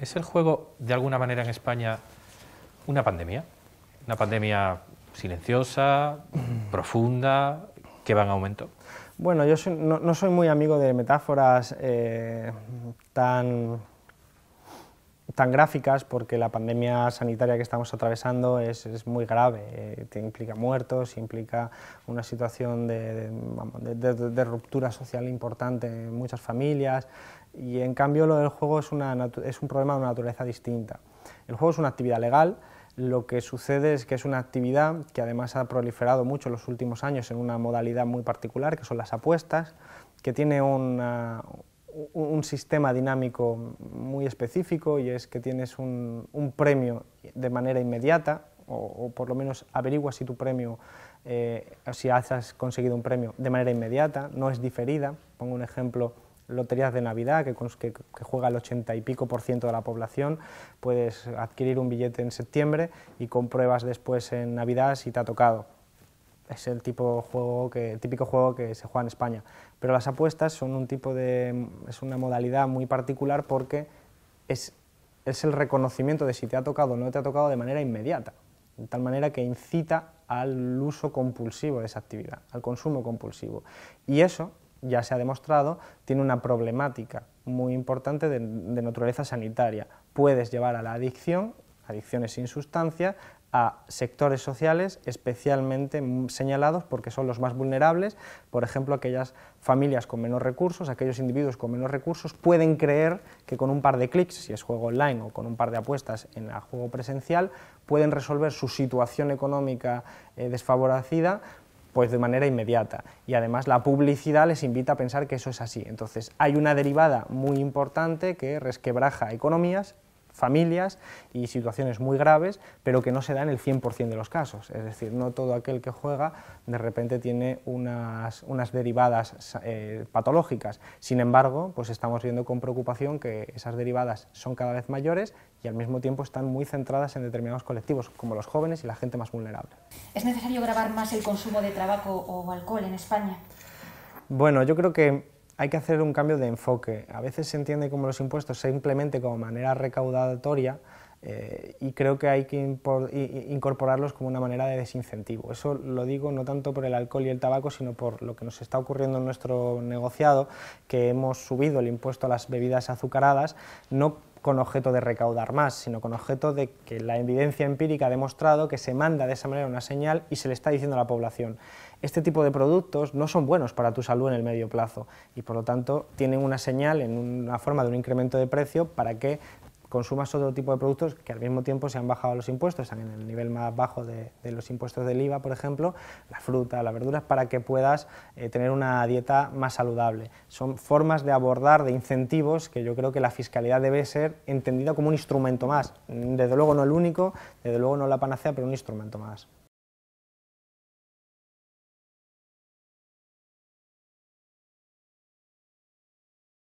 ¿es el juego de alguna manera en España una pandemia? Una pandemia silenciosa, profunda, que va en aumento. Bueno, yo no, soy muy amigo de metáforas eh, tan tan gráficas porque la pandemia sanitaria que estamos atravesando es, es muy grave, eh, implica muertos, implica una situación de, ruptura social importante en muchas familias y en cambio lo del juego es, una, es un problema de una naturaleza distinta. El juego es una actividad legal, lo que sucede es que es una actividad que además ha proliferado mucho en los últimos años en una modalidad muy particular que son las apuestas, que tiene una, un sistema dinámico muy específico y es que tienes un, premio de manera inmediata o, por lo menos averigua si tu premio, eh, si has conseguido un premio de manera inmediata, no es diferida. Pongo un ejemplo, loterías de Navidad, que, que juega el 80 y pico por ciento de la población, puedes adquirir un billete en septiembre y compruebas después en Navidad si te ha tocado es el tipo juego que, típico juego que se juega en España. Pero las apuestas son un tipo de, es una modalidad muy particular porque es, es el reconocimiento de si te ha tocado o no te ha tocado de manera inmediata, de tal manera que incita al uso compulsivo de esa actividad, al consumo compulsivo. Y eso, ya se ha demostrado, tiene una problemática muy importante de, de naturaleza sanitaria. Puedes llevar a la adicción, adicciones sin sustancia, a sectores sociales especialmente señalados porque son los más vulnerables, por ejemplo, aquellas familias con menos recursos, aquellos individuos con menos recursos pueden creer que con un par de clics, si es juego online o con un par de apuestas en el juego presencial, pueden resolver su situación económica eh, desfavorecida pues de manera inmediata. Y además la publicidad les invita a pensar que eso es así. Entonces hay una derivada muy importante que resquebraja economías familias y situaciones muy graves, pero que no se da en el 100% de los casos. Es decir, no todo aquel que juega de repente tiene unas, unas derivadas eh, patológicas. Sin embargo, pues estamos viendo con preocupación que esas derivadas son cada vez mayores y al mismo tiempo están muy centradas en determinados colectivos, como los jóvenes y la gente más vulnerable. ¿Es necesario grabar más el consumo de tabaco o alcohol en España? Bueno, yo creo que hay que hacer un cambio de enfoque. A veces se entiende como los impuestos simplemente como manera recaudatoria eh, y creo que hay que incorporarlos como una manera de desincentivo. Eso lo digo no tanto por el alcohol y el tabaco, sino por lo que nos está ocurriendo en nuestro negociado, que hemos subido el impuesto a las bebidas azucaradas, no con objeto de recaudar más, sino con objeto de que la evidencia empírica ha demostrado que se manda de esa manera una señal y se le está diciendo a la población, este tipo de productos no son buenos para tu salud en el medio plazo y por lo tanto tienen una señal en una forma de un incremento de precio para que consumas otro tipo de productos que al mismo tiempo se han bajado los impuestos, están en el nivel más bajo de, los impuestos del IVA, por ejemplo, la fruta, las verduras, para que puedas eh, tener una dieta más saludable. Son formas de abordar, de incentivos, que yo creo que la fiscalidad debe ser entendida como un instrumento más. Desde luego no el único, desde luego no la panacea, pero un instrumento más.